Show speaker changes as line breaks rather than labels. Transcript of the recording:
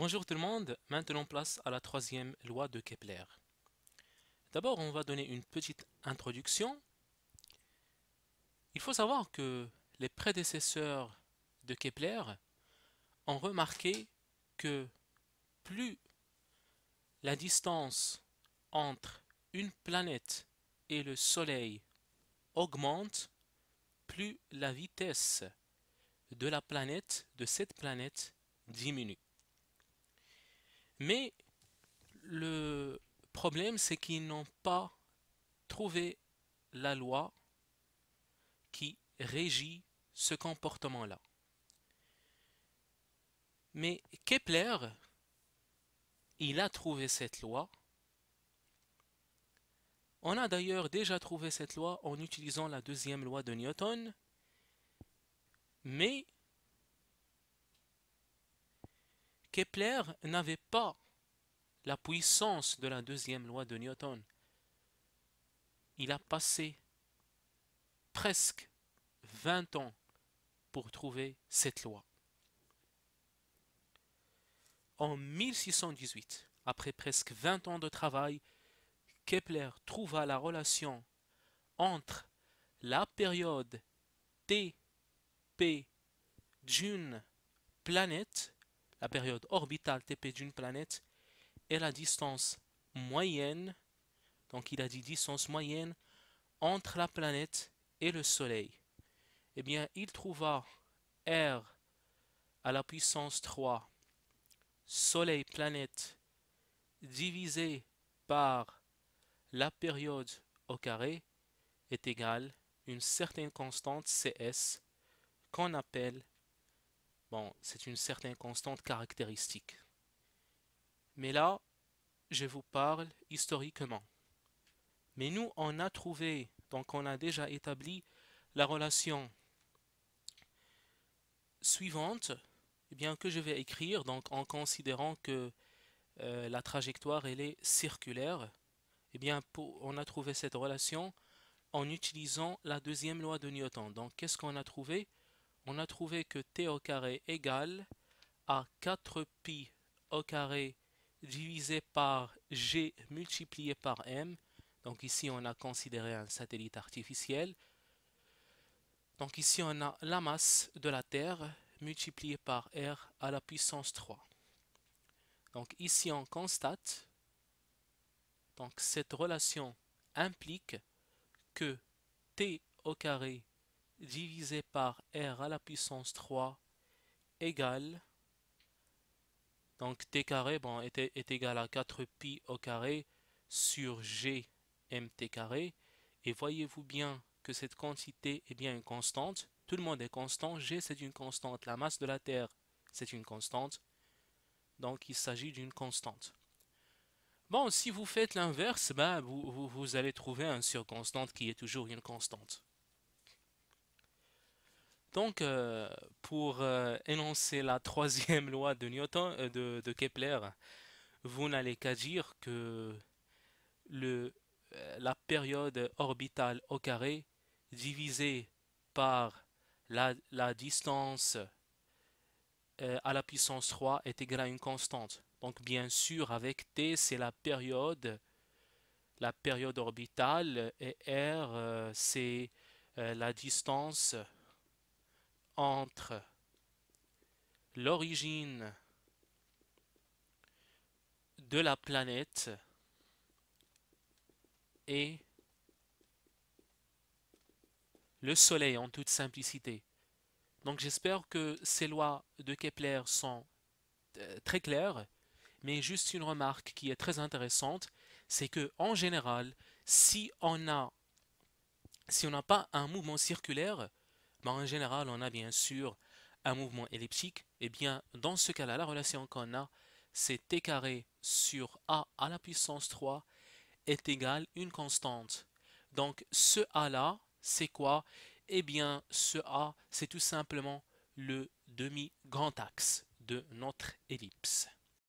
Bonjour tout le monde, maintenant place à la troisième loi de Kepler. D'abord, on va donner une petite introduction. Il faut savoir que les prédécesseurs de Kepler ont remarqué que plus la distance entre une planète et le Soleil augmente, plus la vitesse de la planète, de cette planète, diminue. Mais le problème, c'est qu'ils n'ont pas trouvé la loi qui régit ce comportement-là. Mais Kepler, il a trouvé cette loi. On a d'ailleurs déjà trouvé cette loi en utilisant la deuxième loi de Newton, mais Kepler n'avait pas la puissance de la deuxième loi de Newton. Il a passé presque 20 ans pour trouver cette loi. En 1618, après presque 20 ans de travail, Kepler trouva la relation entre la période Tp P d'une planète la période orbitale TP d'une planète et la distance moyenne, donc il a dit distance moyenne, entre la planète et le Soleil. Eh bien, il trouva R à la puissance 3, Soleil-planète, divisé par la période au carré, est égale une certaine constante CS qu'on appelle Bon, c'est une certaine constante caractéristique. Mais là, je vous parle historiquement. Mais nous, on a trouvé, donc on a déjà établi la relation suivante, eh bien que je vais écrire, donc en considérant que euh, la trajectoire elle est circulaire, eh bien on a trouvé cette relation en utilisant la deuxième loi de Newton. Donc qu'est-ce qu'on a trouvé on a trouvé que t au carré égale à 4pi au carré divisé par g multiplié par m. Donc ici, on a considéré un satellite artificiel. Donc ici, on a la masse de la Terre multipliée par r à la puissance 3. Donc ici, on constate, donc cette relation implique que t au carré divisé par r à la puissance 3 égale, donc t carré bon, est, est égal à 4pi au carré sur g mt carré. Et voyez-vous bien que cette quantité est bien une constante. Tout le monde est constant. G, c'est une constante. La masse de la Terre, c'est une constante. Donc, il s'agit d'une constante. Bon, si vous faites l'inverse, ben, vous, allez trouver un sur qui est toujours une constante. Donc, euh, pour euh, énoncer la troisième loi de Newton, euh, de, Kepler, vous n'allez qu'à dire que la période orbitale au carré divisée par la, distance à la puissance 3 est égale à une constante. Donc, bien sûr, avec T, c'est la période, la période orbitale, et R, c'est la distance entre l'origine de la planète et le Soleil en toute simplicité. Donc j'espère que ces lois de Kepler sont euh, très claires, mais juste une remarque qui est très intéressante, c'est que en général, si on si on n'a pas un mouvement circulaire, en général, on a bien sûr un mouvement elliptique. Et eh bien, dans ce cas-là, la relation qu'on a, c'est t sur a à la puissance 3 est égal une constante. Donc, ce a-là, c'est quoi Eh bien, ce a, c'est tout simplement le demi-grand axe de notre ellipse.